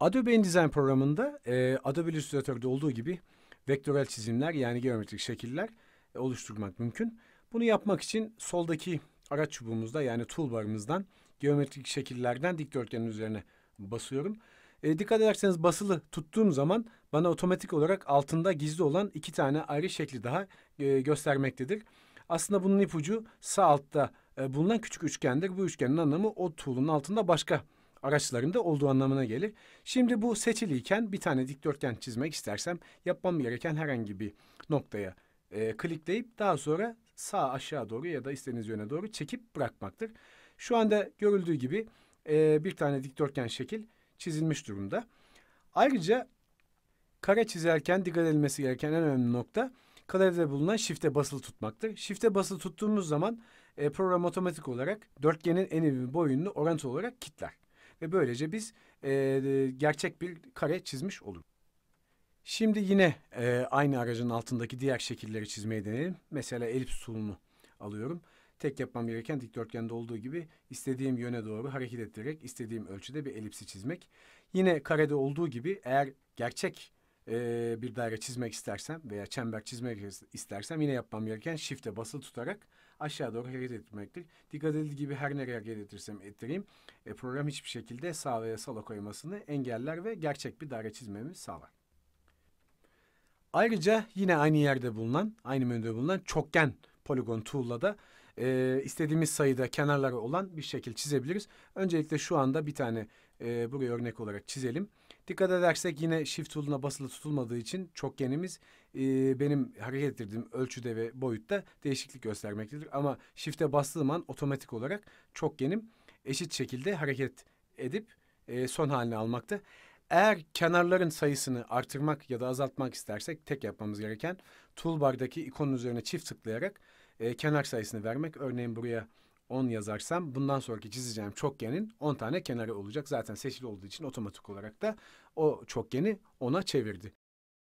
Adobe InDesign programında e, Adobe Illustrator'da olduğu gibi vektörel çizimler yani geometrik şekiller e, oluşturmak mümkün. Bunu yapmak için soldaki araç çubuğumuzda yani toolbar'ımızdan geometrik şekillerden dikdörtgenin üzerine basıyorum. E, dikkat ederseniz basılı tuttuğum zaman bana otomatik olarak altında gizli olan iki tane ayrı şekli daha e, göstermektedir. Aslında bunun ipucu sağ altta e, bulunan küçük üçgendir. Bu üçgenin anlamı o tool'un altında başka araçlarında olduğu anlamına gelir. Şimdi bu seçiliyken bir tane dikdörtgen çizmek istersem yapmam gereken herhangi bir noktaya e, klikleyip daha sonra sağ aşağı doğru ya da istediğiniz yöne doğru çekip bırakmaktır. Şu anda görüldüğü gibi e, bir tane dikdörtgen şekil çizilmiş durumda. Ayrıca kare çizerken dikkat edilmesi gereken en önemli nokta klavyede bulunan shift'e basılı tutmaktır. Shift'e basılı tuttuğumuz zaman e, program otomatik olarak dörtgenin eni enimi boyununu orantı olarak kitler. Ve böylece biz e, gerçek bir kare çizmiş oluruz. Şimdi yine e, aynı aracın altındaki diğer şekilleri çizmeye deneyelim. Mesela elips tool'unu alıyorum. Tek yapmam gereken dikdörtgende olduğu gibi istediğim yöne doğru hareket ettirerek istediğim ölçüde bir elipsi çizmek. Yine karede olduğu gibi eğer gerçek e, bir daire çizmek istersem veya çember çizmek istersem yine yapmam gereken shift'e basılı tutarak aşağı doğru hareket etmektir. Dikkat edildiği gibi her nereye hareket etirsem ettireyim e, program hiçbir şekilde sağ veya sola koymasını engeller ve gerçek bir daire çizmemi sağlar. Ayrıca yine aynı yerde bulunan, aynı menüde bulunan çokgen poligon tool'la da e, istediğimiz sayıda kenarları olan bir şekil çizebiliriz. Öncelikle şu anda bir tane e, buraya örnek olarak çizelim. Dikkat edersek yine shift tool'una basılı tutulmadığı için çokgenimiz e, benim hareket ettirdiğim ölçüde ve boyutta değişiklik göstermektedir. Ama shift'e bastığım an otomatik olarak çok çokgenim eşit şekilde hareket edip e, son halini almakta. Eğer kenarların sayısını artırmak ya da azaltmak istersek tek yapmamız gereken toolbar'daki ikonun üzerine çift tıklayarak e, kenar sayısını vermek. Örneğin buraya 10 yazarsam bundan sonraki çizeceğim çokgenin 10 tane kenarı olacak. Zaten seçili olduğu için otomatik olarak da o çokgeni ona çevirdi.